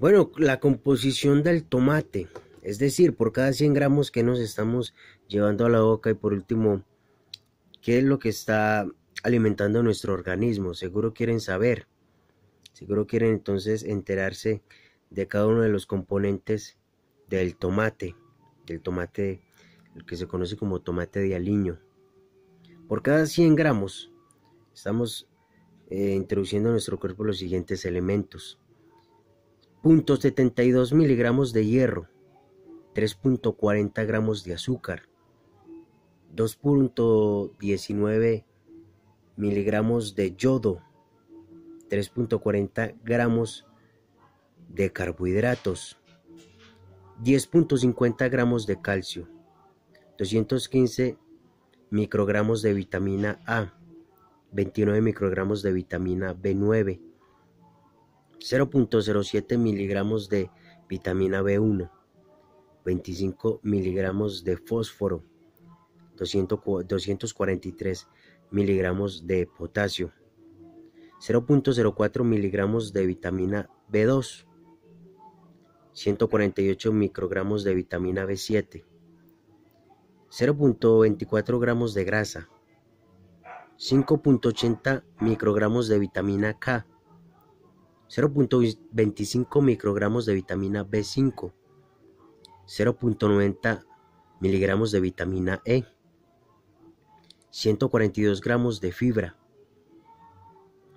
Bueno, la composición del tomate, es decir, por cada 100 gramos que nos estamos llevando a la boca y por último, ¿qué es lo que está alimentando nuestro organismo? Seguro quieren saber, seguro quieren entonces enterarse de cada uno de los componentes del tomate, del tomate, que se conoce como tomate de aliño. Por cada 100 gramos estamos eh, introduciendo a nuestro cuerpo los siguientes elementos .72 miligramos de hierro, 3.40 gramos de azúcar, 2.19 miligramos de yodo, 3.40 gramos de carbohidratos, 10.50 gramos de calcio, 215 microgramos de vitamina A, 29 microgramos de vitamina B9, 0.07 miligramos de vitamina B1, 25 miligramos de fósforo, 243 miligramos de potasio, 0.04 miligramos de vitamina B2, 148 microgramos de vitamina B7, 0.24 gramos de grasa, 5.80 microgramos de vitamina K, 0.25 microgramos de vitamina B5, 0.90 miligramos de vitamina E, 142 gramos de fibra,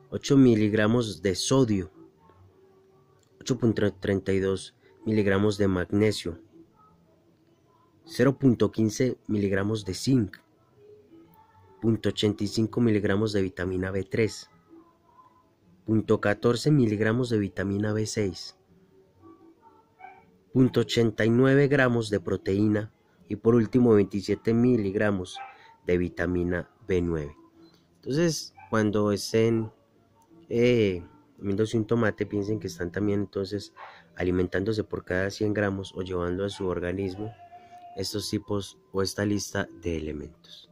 8 miligramos de sodio, 8.32 miligramos de magnesio, 0.15 miligramos de zinc, 0.85 miligramos de vitamina B3, .14 miligramos de vitamina B6, .89 gramos de proteína y por último 27 miligramos de vitamina B9. Entonces, cuando estén eh, comiéndose un tomate, piensen que están también entonces alimentándose por cada 100 gramos o llevando a su organismo estos tipos o esta lista de elementos.